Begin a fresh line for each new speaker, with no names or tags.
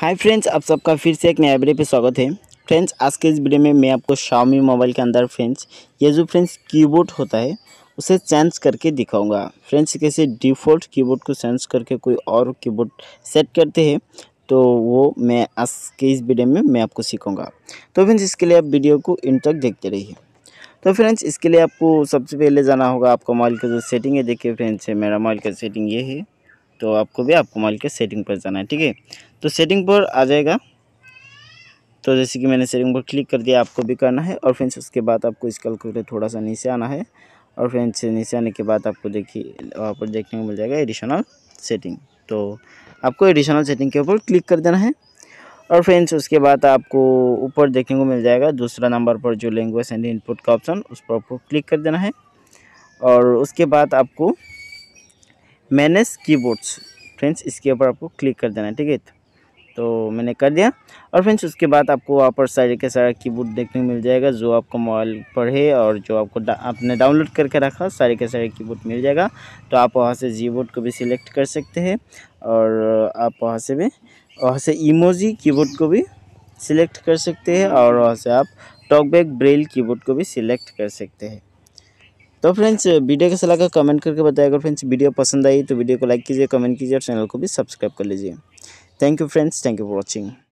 hi friends आप सबका फिर से एक नया वीडियो पे स्वागत है फ्रेंड्स आज के इस वीडियो में मैं आपको शाओमी मोबाइल के अंदर फ्रेंड्स ये जो फ्रेंड्स कीबोर्ड होता है उसे चेंज करके दिखाऊंगा फ्रेंड्स कैसे डिफ़ॉल्ट कीबोर्ड को चेंज करके कोई और कीबोर्ड सेट करते हैं तो वो मैं आज के इस वीडियो में मैं आपको सीखूँगा तो फ्रेंड्स इसके लिए आप वीडियो को इन तक देखते रहिए तो फ्रेंड्स इसके लिए आपको सबसे पहले जाना होगा आपका मोबाइल का जो सेटिंग है देखिए फ्रेंड्स मेरा मोबाइल का सेटिंग ये है तो आपको भी आपको मोबाइल के सेटिंग पर जाना है ठीक है तो सेटिंग पर आ जाएगा तो जैसे कि मैंने सेटिंग पर क्लिक कर दिया आपको भी करना है और फ्रेंड्स उसके बाद आपको इस कैलकुलेटर थोड़ा सा नीचे आना है और फ्रेंड्स नीचे आने के बाद आपको देखिए वहाँ पर देखने को मिल जाएगा एडिशनल सेटिंग तो आपको एडिशनल सेटिंग के ऊपर क्लिक कर देना है और फ्रेंड्स उसके बाद आपको ऊपर देखने को मिल जाएगा दूसरा नंबर पर जो लैंग्वेज एंड इनपुट का ऑप्शन उस पर आपको क्लिक कर देना है और उसके बाद आपको मैनेज कीबोर्ड्स फ्रेंड्स इसके ऊपर आपको क्लिक कर देना है ठीक है तो मैंने कर दिया और फ्रेंड्स उसके बाद आपको वहाँ पर सारे के सारा कीबोर्ड देखने को मिल जाएगा जो आपको मोबाइल पर है और जो आपको आपने डाउनलोड करके रखा सारे के सारे कीबोर्ड मिल जाएगा तो आप वहाँ से जी बोर्ड को भी सिलेक्ट कर सकते हैं और आप वहाँ से भी वहाँ से इमोजी कीबोर्ड को भी सिलेक्ट कर सकते हैं और वहाँ से आप टॉकबैक ब्रेल कीबोर्ड को भी सिलेक्ट कर सकते हैं तो फ्रेंड्स वीडियो कैसा लगा कमेंट करके बताइए अगर फ्रेंड्स वीडियो पसंद आई तो वीडियो को लाइक कीजिए कमेंट कीजिए और चैनल को भी सब्सक्राइब कर लीजिए thank you friends thank you for watching